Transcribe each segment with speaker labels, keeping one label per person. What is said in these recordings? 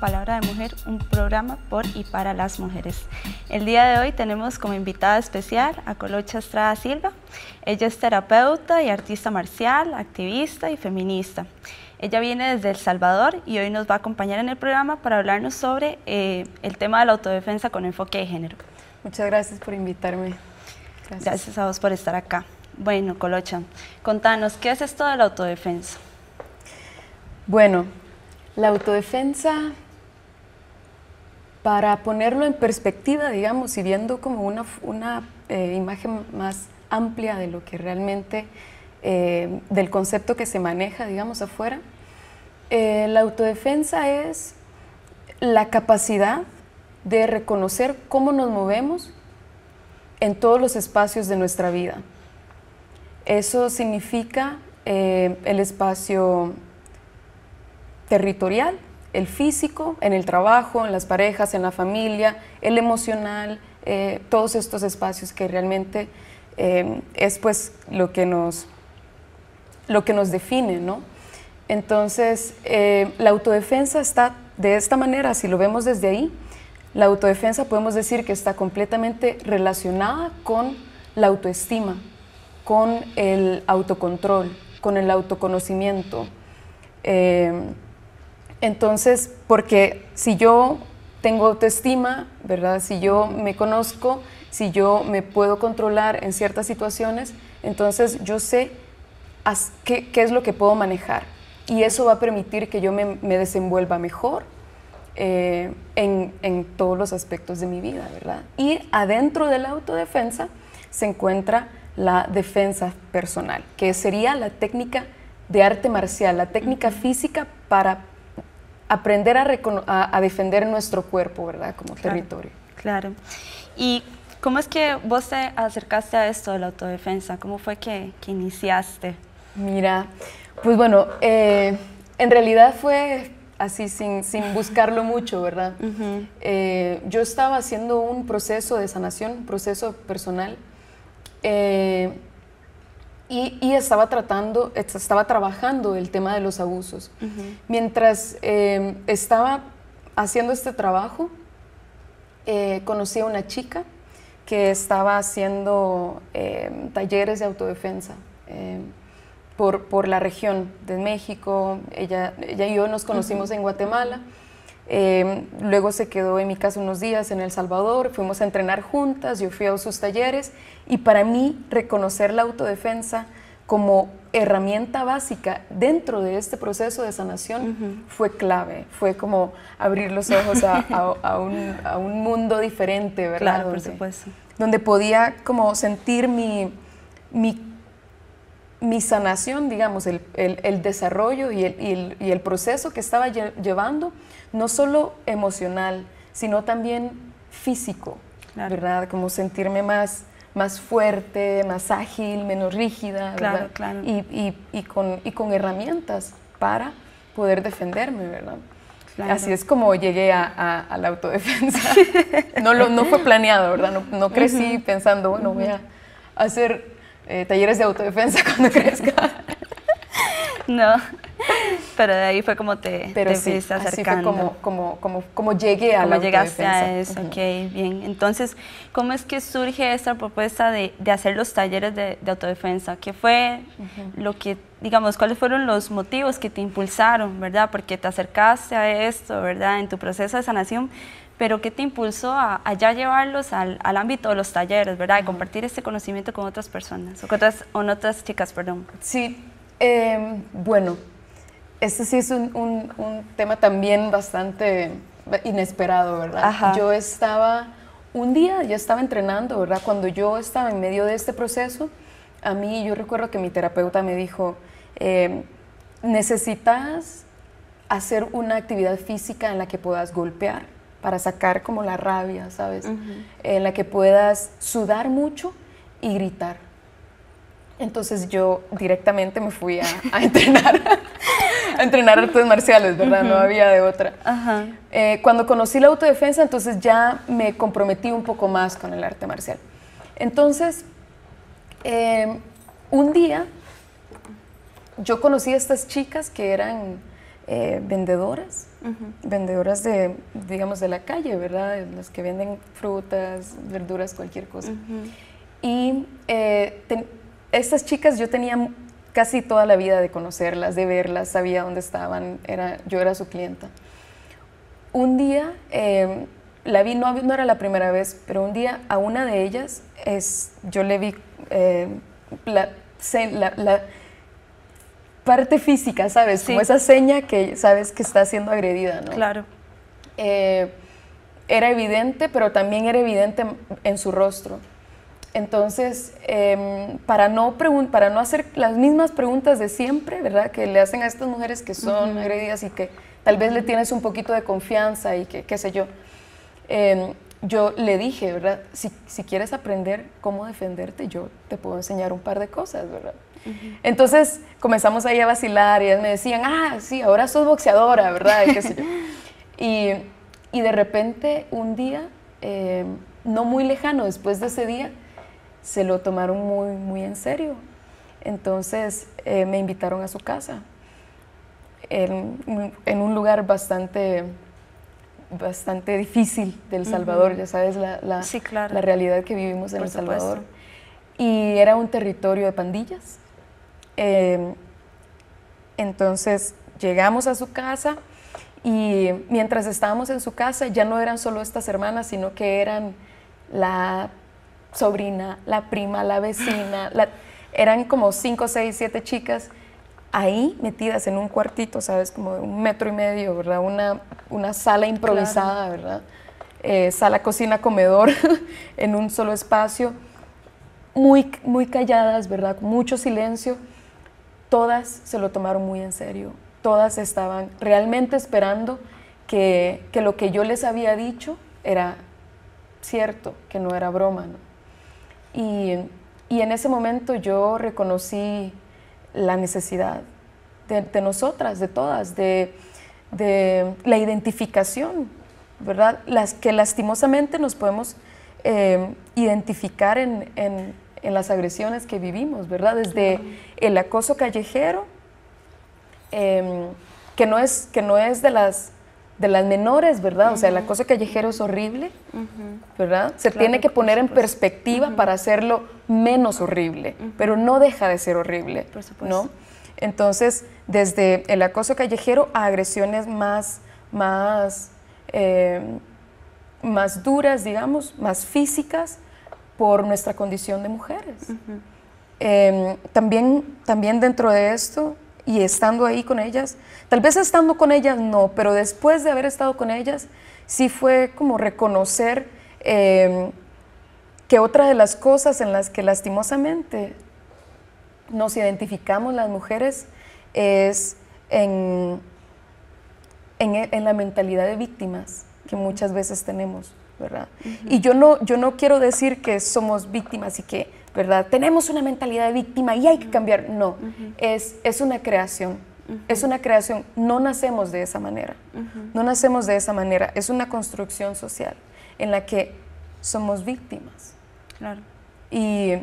Speaker 1: Palabra de Mujer, un programa por y para las mujeres. El día de hoy tenemos como invitada especial a Colocha Estrada Silva. Ella es terapeuta y artista marcial, activista y feminista. Ella viene desde El Salvador y hoy nos va a acompañar en el programa para hablarnos sobre eh, el tema de la autodefensa con enfoque de género. Muchas gracias por invitarme. Gracias, gracias a vos por estar acá. Bueno, Colocha, contanos, ¿qué es esto de la autodefensa?
Speaker 2: Bueno, la autodefensa para ponerlo en perspectiva, digamos, y viendo como una, eh, imagen más amplia de lo que realmente, eh, del concepto que se maneja, digamos, afuera, eh, la autodefensa es la capacidad de reconocer cómo nos movemos en todos los espacios de nuestra vida. Eso significa el espacio territorial, el físico, en el trabajo, en las parejas, en la familia, el emocional, eh, todos estos espacios que realmente em, es pues lo que nos, lo que nos define, Entonces, em, la autodefensa está de esta manera, si lo vemos desde ahí, la autodefensa podemos decir que está completamente relacionada con la autoestima, con el autocontrol, con el autoconocimiento. Em, entonces, porque si yo tengo autoestima, ¿verdad? Si yo me conozco, si yo me puedo controlar en ciertas situaciones, entonces yo sé qué, es lo que puedo manejar. Y eso va a permitir que yo me, desenvuelva mejor eh, en, todos los aspectos de mi vida, ¿verdad? Y adentro de la autodefensa se encuentra la defensa personal, que sería la técnica de arte marcial, la técnica física para aprender a, a, defender nuestro cuerpo, ¿verdad? Como territorio. Claro.
Speaker 1: ¿Y cómo es que vos te acercaste a esto de la autodefensa? ¿Cómo fue que, iniciaste?
Speaker 2: Mira, pues bueno, eh, en realidad fue así sin, buscarlo mucho, ¿verdad? Eh, yo estaba haciendo un proceso de sanación, un proceso personal. Eh, y, estaba tratando, estaba trabajando el tema de los abusos. Mientras em, estaba haciendo este trabajo, eh, conocí a una chica que estaba haciendo em, talleres de autodefensa em, por, la región de México. Ella, y yo nos conocimos en Guatemala Em, luego se quedó en mi casa unos días en El Salvador, fuimos a entrenar juntas, yo fui a sus talleres y para mí reconocer la autodefensa como herramienta básica dentro de este proceso de sanación fue clave, fue como abrir los ojos a, un, mundo diferente, ¿verdad? Claro, por supuesto. Donde podía como sentir mi, mi mi sanación, digamos, el, desarrollo y el, proceso que estaba llevando, no solo emocional, sino también físico, ¿verdad? Como sentirme más, más fuerte, más ágil, menos rígida, ¿verdad? Y, con, y con herramientas para poder defenderme, ¿verdad? Así es como llegué a, la autodefensa. no, no fue planeado, ¿verdad? No, crecí pensando, bueno, voy a hacer eh, talleres de autodefensa
Speaker 1: cuando crezca. no, pero de ahí fue como te, pero te acercando. Así
Speaker 2: como, como, como, llegué a la llegaste a eso, ok,
Speaker 1: bien. Entonces, ¿cómo es que surge esta propuesta de, hacer los talleres de, autodefensa? ¿Qué fue lo que, digamos, cuáles fueron los motivos que te impulsaron, verdad? Porque te acercaste a esto, ¿verdad? En tu proceso de sanación, pero ¿qué te impulsó a, ya llevarlos al, al, ámbito de los talleres, verdad? De compartir este conocimiento con otras personas, o con otras, otras chicas, perdón. Sí,
Speaker 2: em, bueno, este sí es un, un, un, tema también bastante inesperado, ¿verdad? Yo estaba, un día ya estaba entrenando, ¿verdad? Cuando yo estaba en medio de este proceso, a mí yo recuerdo que mi terapeuta me dijo, em, necesitas hacer una actividad física en la que puedas golpear para sacar como la rabia, ¿sabes? En la que puedas sudar mucho y gritar. Entonces yo directamente me fui a, entrenar, a entrenar artes marciales, ¿verdad? No había de otra. Eh, cuando conocí la autodefensa, entonces ya me comprometí un poco más con el arte marcial. Entonces, em, un día yo conocí a estas chicas que eran eh, vendedoras vendedoras de, digamos, de la calle, ¿verdad? Las que venden frutas, verduras, cualquier cosa. Y eh, estas chicas yo tenía casi toda la vida de conocerlas, de verlas, sabía dónde estaban, era, yo era su clienta. Un día, em, la vi, no, no, era la primera vez, pero un día a una de ellas, es, yo le vi eh, la parte física, ¿sabes? Como esa seña que sabes que está siendo agredida, ¿no? Claro. Eh, era evidente, pero también era evidente en su rostro. Entonces, em, para, no para no hacer las mismas preguntas de siempre, ¿verdad? Que le hacen a estas mujeres que son agredidas y que tal vez le tienes un poquito de confianza y que qué sé yo. Em, yo le dije, ¿verdad? si quieres aprender cómo defenderte, yo te puedo enseñar un par de cosas, ¿verdad? Entonces comenzamos ahí a vacilar y me decían, ah, sí, ahora sos boxeadora, ¿verdad? Y, y, de repente un día, eh, no muy lejano después de ese día, se lo tomaron muy, muy en serio. Entonces eh, me invitaron a su casa, en, un lugar bastante bastante difícil del Salvador, ya sabes la, la, realidad que vivimos en El Salvador. Y era un territorio de pandillas, Em, entonces llegamos a su casa y mientras estábamos en su casa ya no eran solo estas hermanas, sino que eran la sobrina, la prima, la vecina, eran como cinco, seis, siete chicas ahí metidas en un cuartito, ¿sabes? Como un metro y medio, ¿verdad? Una, sala improvisada, ¿verdad? Eh, sala, cocina, comedor, en un solo espacio, muy, muy calladas, ¿verdad? Mucho silencio todas se lo tomaron muy en serio, todas estaban realmente esperando que, lo que yo les había dicho era cierto, que no era broma. Y, en ese momento yo reconocí la necesidad de, nosotras, de todas, de, la identificación, ¿verdad? Las que lastimosamente nos podemos eh, identificar en en las agresiones que vivimos, ¿verdad? Desde el acoso callejero, em, que, no es, que no es de las de las menores, ¿verdad? O sea, el acoso callejero es horrible, ¿verdad? Se tiene que poner en perspectiva para hacerlo menos horrible, pero no deja de ser horrible, ¿no? Entonces, desde el acoso callejero a agresiones más, más, em, más duras, digamos, más físicas, por nuestra condición de mujeres. Em, también, también dentro de esto y estando ahí con ellas, tal vez estando con ellas no, pero después de haber estado con ellas, sí fue como reconocer em, que otra de las cosas en las que lastimosamente nos identificamos las mujeres es en, en e, la mentalidad de víctimas que muchas veces tenemos. Y yo no, yo no quiero decir que somos víctimas y que, ¿verdad? Tenemos una mentalidad de víctima y hay que cambiar. No, es, es una creación. Es una creación, no nacemos de esa manera, no nacemos de esa manera, es una construcción social en la que somos víctimas. Y,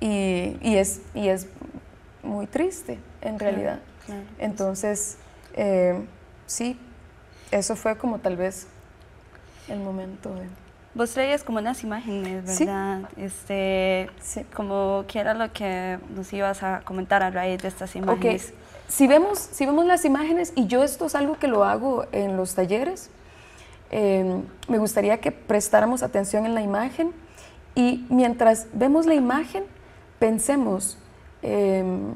Speaker 2: es, y es muy triste, en realidad. Pues Entonces, eh, sí, eso fue como tal vez el momento de...
Speaker 1: Vos traías como unas imágenes, ¿verdad? Este, Como quiera lo que nos ibas a comentar a raíz de estas imágenes. Ok,
Speaker 2: Si, vemos, si vemos las imágenes, y yo esto es algo que lo hago en los talleres, em, me gustaría que prestáramos atención en la imagen y mientras vemos la imagen, pensemos em,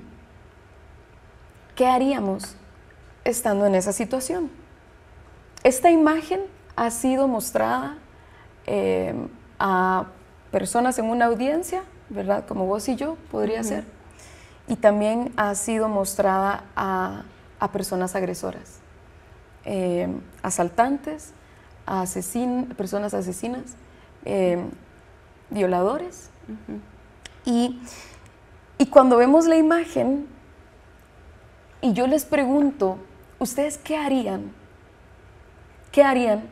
Speaker 2: qué haríamos estando en esa situación. Esta imagen ha sido mostrada eh, a personas en una audiencia, ¿verdad? Como vos y yo, podría ser. Y también ha sido mostrada a, personas agresoras, eh, asaltantes, personas asesinas, eh, violadores. y, y cuando vemos la imagen, y yo les pregunto, ¿ustedes qué harían? ¿Qué harían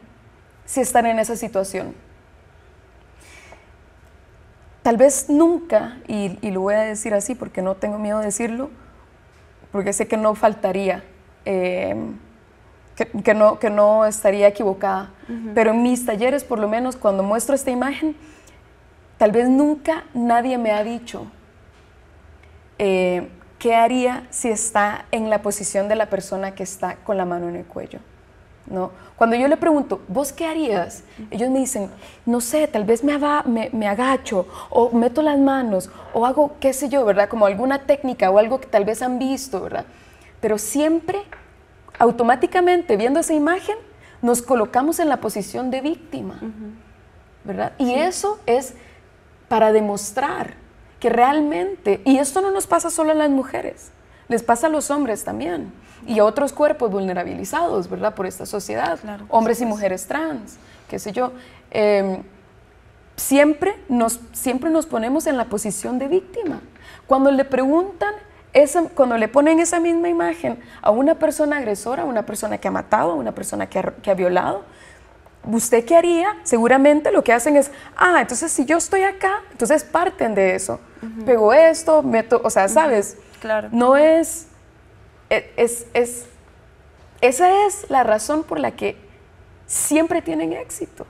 Speaker 2: si están en esa situación. Tal vez nunca, y, lo voy a decir así porque no tengo miedo de decirlo, porque sé que no faltaría, em, que, no, que no estaría equivocada, pero en mis talleres, por lo menos cuando muestro esta imagen, tal vez nunca nadie me ha dicho eh, qué haría si está en la posición de la persona que está con la mano en el cuello. Cuando yo le pregunto, ¿vos qué harías? Ellos me dicen, no sé, tal vez me, me, agacho, o meto las manos, o hago, qué sé yo, ¿verdad? Como alguna técnica o algo que tal vez han visto, ¿verdad? Pero siempre, automáticamente, viendo esa imagen, nos colocamos en la posición de víctima, ¿verdad? Y eso es para demostrar que realmente, y esto no nos pasa solo a las mujeres, les pasa a los hombres también y otros cuerpos vulnerabilizados, ¿verdad? Por esta sociedad, hombres y mujeres trans, qué sé yo. Em, siempre, nos, siempre nos ponemos en la posición de víctima. Cuando le preguntan, esa, cuando le ponen esa misma imagen a una persona agresora, a una persona que ha matado, a una persona que ha, que ha violado, ¿usted qué haría? Seguramente lo que hacen es, ah, entonces si yo estoy acá, entonces parten de eso. Pego esto, meto, o sea, ¿sabes? Claro. No es e, es, esa es la razón por la que siempre tienen éxito.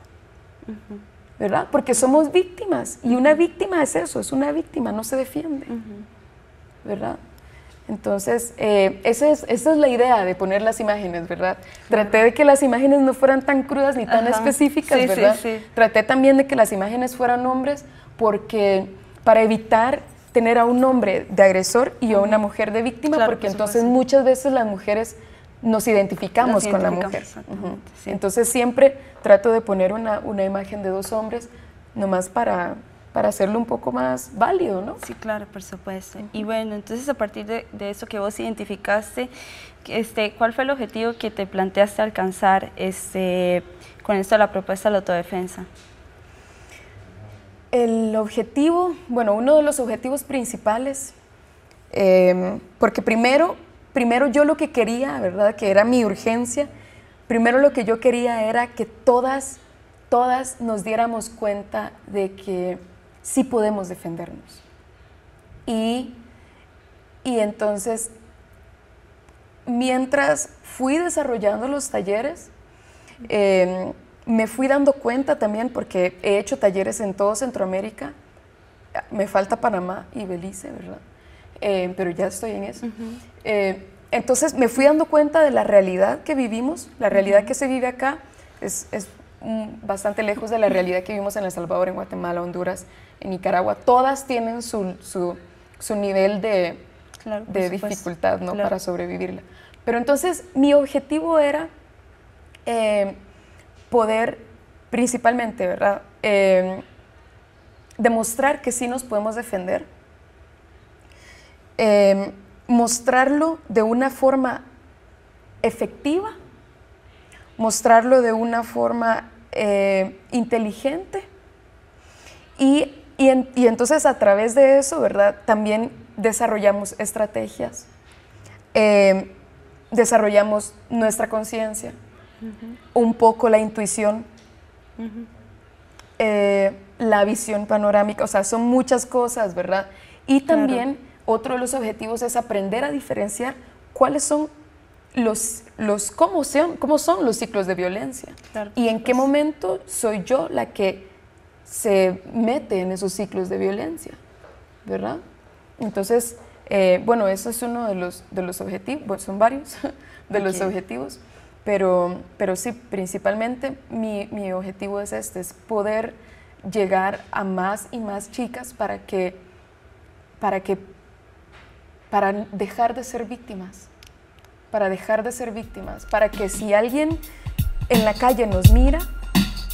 Speaker 2: ¿Verdad? Porque somos víctimas y una víctima es eso, es una víctima, no se defiende. ¿Verdad? Entonces, eh, esa, es, esa, es, la idea de poner las imágenes, ¿verdad? Traté de que las imágenes no fueran tan crudas ni tan específicas, ¿verdad? Traté también de que las imágenes fueran hombres porque para evitar tener a un hombre de agresor y a una mujer de víctima, porque entonces muchas veces las mujeres nos identificamos con la mujer. Entonces siempre trato de poner una, una, imagen de dos hombres, nomás para, para hacerlo un poco más válido, ¿no? Sí, claro, por supuesto.
Speaker 1: Y bueno, entonces a partir de, eso que vos identificaste, este, ¿cuál fue el objetivo que te planteaste alcanzar este, con esto de la propuesta de la autodefensa?
Speaker 2: El objetivo, bueno, uno de los objetivos principales, em, porque primero, primero yo lo que quería, ¿verdad? Que era mi urgencia, primero lo que yo quería era que todas, todas nos diéramos cuenta de que sí podemos defendernos. Y, y entonces, mientras fui desarrollando los talleres, em, me fui dando cuenta también, porque he hecho talleres en todo Centroamérica, me falta Panamá y Belice, ¿verdad? Eh, pero ya estoy en eso. Eh, entonces me fui dando cuenta de la realidad que vivimos, la realidad que se vive acá es, mm, bastante lejos de la realidad que vivimos en El Salvador, en Guatemala, Honduras, en Nicaragua. Todas tienen su, nivel de,
Speaker 1: dificultad
Speaker 2: ¿no? para sobrevivirla. Pero entonces mi objetivo era... Eh, poder principalmente, ¿verdad? Em, demostrar que sí nos podemos defender, em, mostrarlo de una forma efectiva, mostrarlo de una forma eh, inteligente y, y, entonces a través de eso, ¿verdad? También desarrollamos estrategias, em, desarrollamos nuestra conciencia, un poco la intuición, eh, la visión panorámica, o sea, son muchas cosas, ¿verdad? Y también otro de los objetivos es aprender a diferenciar cuáles son los, los cómo, son, cómo son los ciclos de violencia y en qué pues. momento soy yo la que se mete en esos ciclos de violencia, ¿verdad? Entonces, eh, bueno, eso es uno de los, objetivos, son varios de los objetivos, Pero, sí, principalmente mi, mi objetivo es este, es poder llegar a más y más chicas para que, para que, para dejar de ser víctimas, para dejar de ser víctimas, para que si alguien en la calle nos mira,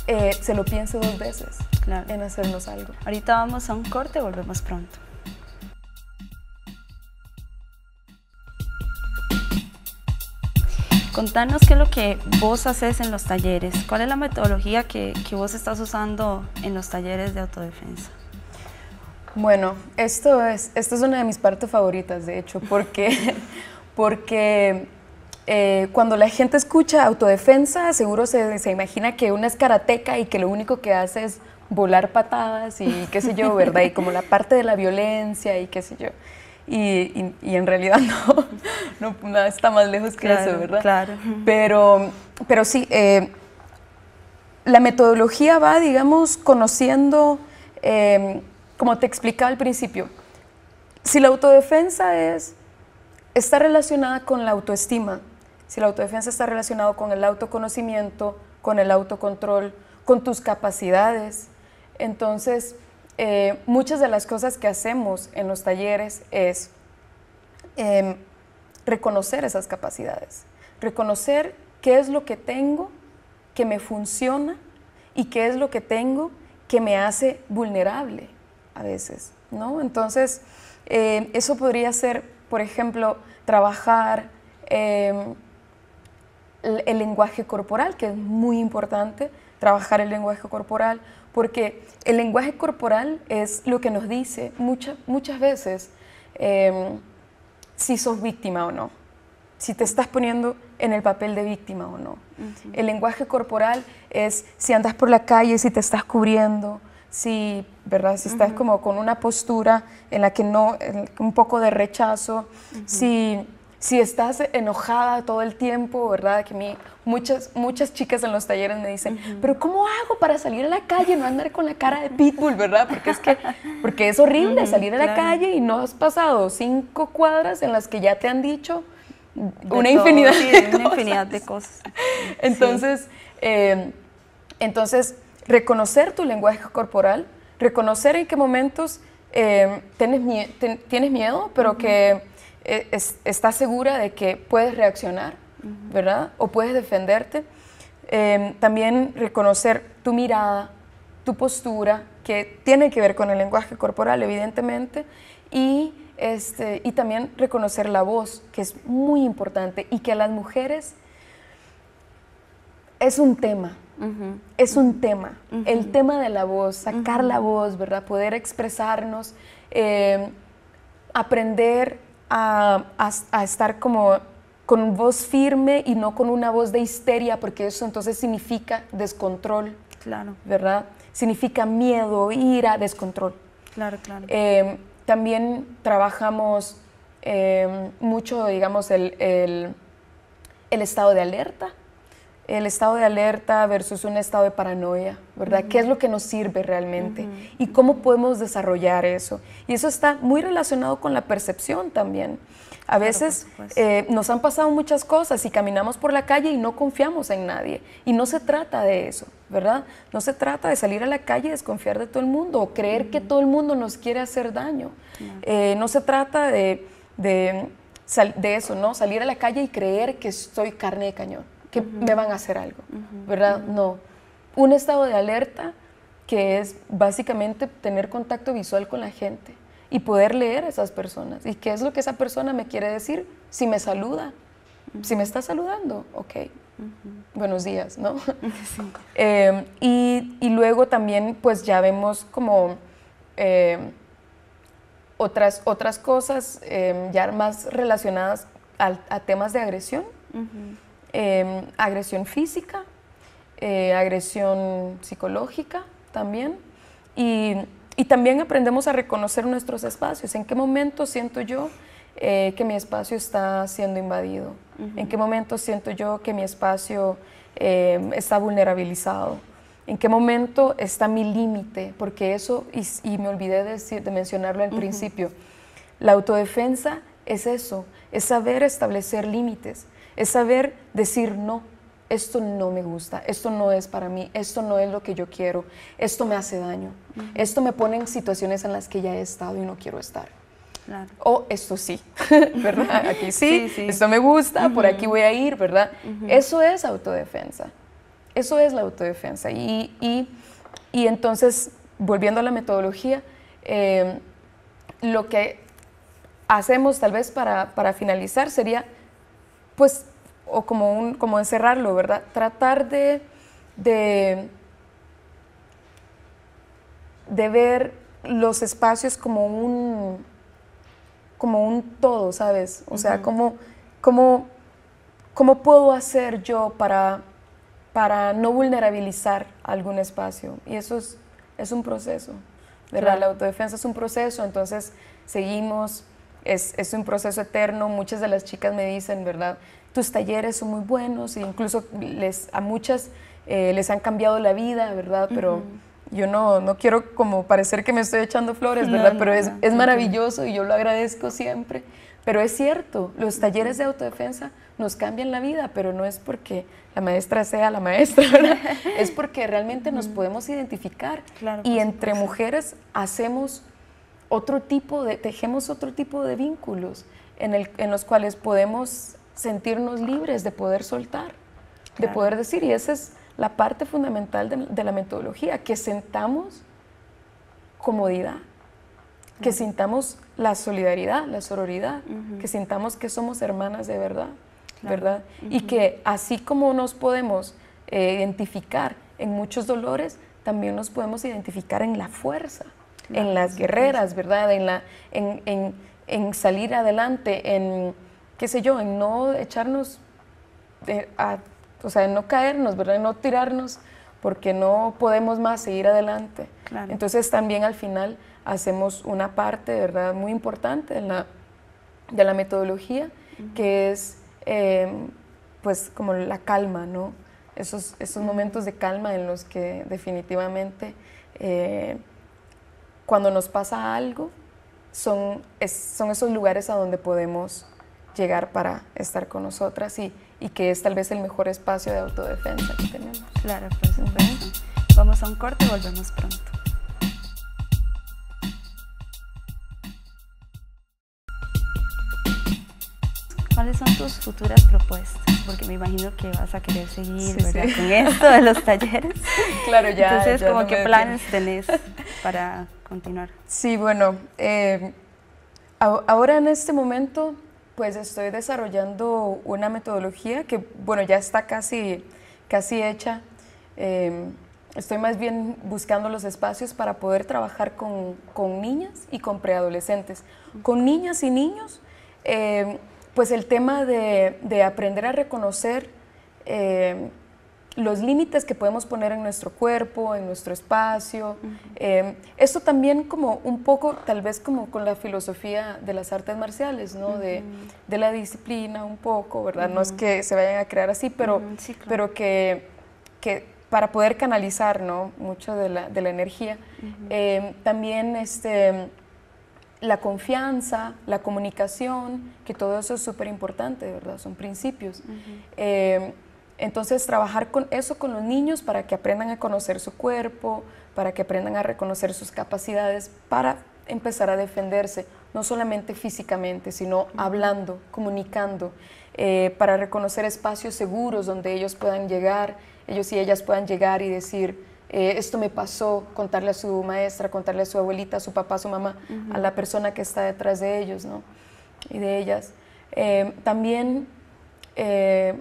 Speaker 2: eh, se lo piense dos veces en
Speaker 1: hacernos algo. Ahorita vamos a un corte, volvemos pronto. Contanos qué es lo que vos haces en los talleres, cuál es la metodología que, que vos estás usando en los talleres de autodefensa.
Speaker 2: Bueno, esto es, esto es una de mis partes favoritas, de hecho, porque, porque eh, cuando la gente escucha autodefensa, seguro se, imagina que una es karateca y que lo único que hace es volar patadas y qué sé yo, ¿verdad? Y como la parte de la violencia y qué sé yo y, en realidad no, está más lejos que eso, ¿verdad? Claro. Pero, pero sí, eh, la metodología va, digamos, conociendo, eh, como te explicaba al principio, si la autodefensa es, está relacionada con la autoestima, si la autodefensa está relacionada con el autoconocimiento, con el autocontrol, con tus capacidades, entonces eh, muchas de las cosas que hacemos en los talleres es em, reconocer esas capacidades, reconocer qué es lo que tengo que me funciona y qué es lo que tengo que me hace vulnerable a veces, ¿no? Entonces, eh, eso podría ser, por ejemplo, trabajar em, el lenguaje corporal, que es muy importante, trabajar el lenguaje corporal, porque el lenguaje corporal es lo que nos dice muchas, muchas veces em, si sos víctima o no, si te estás poniendo en el papel de víctima o no. El lenguaje corporal es si andas por la calle, si te estás cubriendo, si, ¿verdad? si estás como con una postura en la que no, un poco de rechazo, si si estás enojada todo el tiempo, ¿verdad? Que mi, muchas, muchas chicas en los talleres me dicen, pero ¿cómo hago para salir a la calle y no andar con la cara de pitbull, ¿verdad? Porque es que porque es horrible salir a la calle y no has pasado cinco cuadras en las que ya te han dicho una, infinidad, de cosas. Entonces, em, entonces, reconocer tu lenguaje corporal, reconocer en qué momentos em, tienes, tienes miedo, pero que e, estás segura de que puedes reaccionar, ¿verdad? O puedes defenderte. Em, también reconocer tu mirada, tu postura, que tiene que ver con el lenguaje corporal, evidentemente, y, este, y también reconocer la voz, que es muy importante, y que a las mujeres es un tema, es un tema, el tema de la voz, sacar la voz, ¿verdad? Poder expresarnos, em, aprender a, estar como con voz firme y no con una voz de histeria, porque eso entonces significa descontrol. Claro. ¿Verdad? Significa miedo, ira, descontrol. Claro, claro. Em, también trabajamos em, mucho, digamos, el, estado de alerta, el estado de alerta versus un estado de paranoia, ¿verdad? ¿Qué es lo que nos sirve realmente? ¿Y cómo podemos desarrollar eso? Y eso está muy relacionado con la percepción también. A veces eh, nos han pasado muchas cosas y caminamos por la calle y no confiamos en nadie. Y no se trata de eso, ¿verdad? No se trata de salir a la calle y desconfiar de todo el mundo o creer que todo el mundo nos quiere hacer daño. Eh, no se trata de, de eso, ¿no? Salir a la calle y creer que soy carne de cañón que me van a hacer algo, ¿verdad? No. Un estado de alerta que es básicamente tener contacto visual con la gente y poder leer a esas personas. ¿Y qué es lo que esa persona me quiere decir? Si me saluda, si me está saludando, ok, buenos días, ¿no? Em, y, luego también pues ya vemos como em, otras, otras cosas em, ya más relacionadas a, temas de agresión. Em, agresión física, eh, agresión psicológica también. Y, también aprendemos a reconocer nuestros espacios. ¿En qué momento siento yo eh, que mi espacio está siendo invadido? ¿En qué momento siento yo que mi espacio em, está vulnerabilizado? ¿En qué momento está mi límite? Porque eso, y, me olvidé de, de mencionarlo al principio, la autodefensa es eso, es saber establecer límites, es saber decir no, esto no me gusta, esto no es para mí, esto no es lo que yo quiero, esto me hace daño, esto me pone en situaciones en las que ya he estado y no quiero estar. O esto sí, ¿verdad? Aquí sí, esto me gusta, por aquí voy a ir, ¿verdad? Eso es autodefensa. Eso es la autodefensa. Y, y, y entonces, volviendo a la metodología, eh, lo que hacemos tal vez para, para finalizar sería pues, o como, un, como encerrarlo, ¿verdad? Tratar de, de, ver los espacios como un, como un todo, ¿sabes? O sea, como, ¿cómo puedo hacer yo para, para no vulnerabilizar algún espacio? Y eso es, un proceso, ¿verdad? La autodefensa es un proceso, entonces seguimos es, un proceso eterno. Muchas de las chicas me dicen, ¿verdad? Tus talleres son muy buenos, e incluso les, a muchas eh, les han cambiado la vida, ¿verdad? Pero yo no, no quiero como parecer que me estoy echando flores, ¿verdad? Pero es, maravilloso y yo lo agradezco siempre. Pero es cierto, los talleres de autodefensa nos cambian la vida, pero no es porque la maestra sea la maestra, ¿verdad? es porque realmente nos podemos identificar y entre mujeres hacemos otro tipo de, tejemos otro tipo de vínculos en, el, en los cuales podemos sentirnos libres de poder soltar, de poder decir, y esa es la parte fundamental de, la metodología, que sentamos comodidad, que sintamos la solidaridad, la sororidad, que sintamos que somos hermanas de verdad, ¿verdad? Y que así como nos podemos eh, identificar en muchos dolores, también nos podemos identificar en la fuerza,
Speaker 1: en las guerreras,
Speaker 2: ¿verdad? En, la, en, en, en salir adelante, en, qué sé yo, en no echarnos, o sea, en no caernos, ¿verdad? En no tirarnos porque no podemos más seguir adelante. Entonces también al final hacemos una parte, ¿verdad? Muy importante de la, de la metodología, que es em, pues como la calma, ¿no? Esos, esos momentos de calma en los que definitivamente... Eh, cuando nos pasa algo, son, son esos lugares a donde podemos llegar para estar con nosotras y, que es tal vez el mejor espacio de autodefensa que tenemos.
Speaker 1: Claro, pues, Vamos a un corte y volvemos pronto. ¿Cuáles son tus futuras propuestas? porque me imagino que vas a querer seguir con esto de los talleres. Claro, ya. Entonces, qué planes tenés para continuar?
Speaker 2: Sí, bueno, eh, ahora en este momento, pues estoy desarrollando una metodología que, bueno, ya está casi, casi hecha. Em, estoy más bien buscando los espacios para poder trabajar con, con niñas y con preadolescentes. Con niñas y niños. Em, pues el tema de, aprender a reconocer eh, los límites que podemos poner en nuestro cuerpo, en nuestro espacio. Eh, esto también como un poco, tal vez como con la filosofía de las artes marciales, ¿no? de, la disciplina un poco, ¿verdad? No es que se vayan a crear así, pero, pero que, para poder canalizar, ¿no? Mucho de la, de la energía. Eh, también, este la confianza, la comunicación, que todo eso es súper importante, de ¿verdad? Son principios. Eh, entonces, trabajar con eso con los niños para que aprendan a conocer su cuerpo, para que aprendan a reconocer sus capacidades, para empezar a defenderse, no solamente físicamente, sino hablando, comunicando, eh, para reconocer espacios seguros donde ellos puedan llegar, ellos y ellas puedan llegar y decir, eh, esto me pasó, contarle a su maestra, contarle a su abuelita, a su papá, a su mamá, a la persona que está detrás de ellos, ¿no? Y de ellas. Eh, también eh,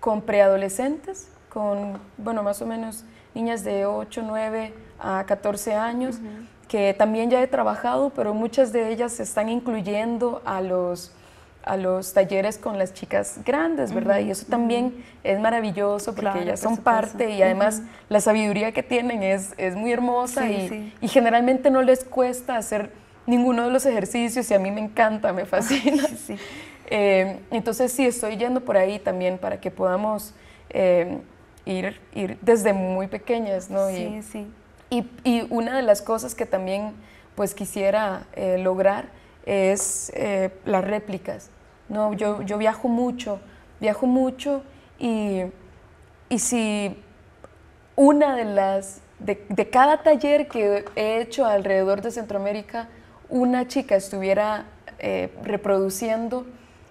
Speaker 2: con preadolescentes, con, bueno, más o menos niñas de 8, 9 a 14 años, que también ya he trabajado, pero muchas de ellas están incluyendo a los a los talleres con las chicas grandes, ¿verdad? y eso también es maravilloso porque ellas son parte y además la sabiduría que tienen es, muy hermosa y, generalmente no les cuesta hacer ninguno de los ejercicios y a mí me encanta, me fascina. Eh, entonces sí, estoy yendo por ahí también para que podamos eh, ir, ir desde muy pequeñas, ¿no? Y, sí, y, una de las cosas que también pues quisiera eh, lograr es las réplicas no, yo, viajo mucho, viajo mucho y, si una de las, de, cada taller que he hecho alrededor de Centroamérica, una chica estuviera eh, reproduciendo,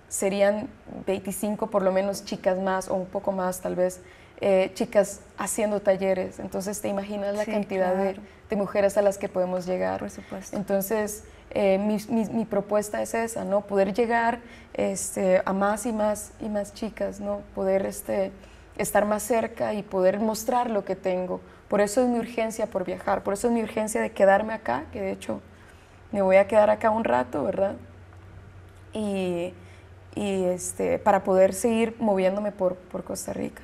Speaker 2: serían 25 por lo menos chicas más o un poco más tal vez, eh, chicas haciendo talleres. Entonces te imaginas la cantidad de, de, mujeres a las que podemos llegar. Por supuesto. Entonces eh, mi, propuesta es esa, ¿no? Poder llegar este, a más y más y más chicas, ¿no? Poder este, estar más cerca y poder mostrar lo que tengo. Por eso es mi urgencia por viajar, por eso es mi urgencia de quedarme acá, que de hecho me voy a quedar acá un rato, ¿verdad? Y, este, para poder seguir moviéndome por Costa Rica.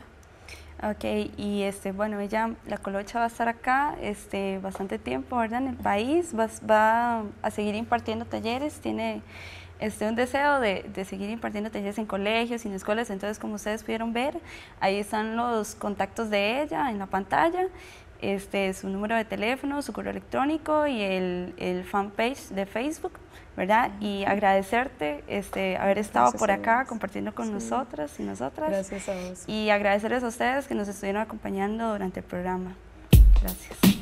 Speaker 1: Ok, y este, bueno, ella, la colocha va a estar acá este, bastante tiempo, ¿verdad? En el país, va, a seguir impartiendo talleres, tiene este, un deseo de, de, seguir impartiendo talleres en colegios y en escuelas, entonces como ustedes pudieron ver, ahí están los contactos de ella en la pantalla este, su número de teléfono, su correo electrónico y el, el fanpage de Facebook, ¿verdad? Y agradecerte este, haber estado por acá compartiendo con nosotras y nosotras. Gracias a vos. Y agradecerles a ustedes que nos estuvieron acompañando durante el programa. Gracias.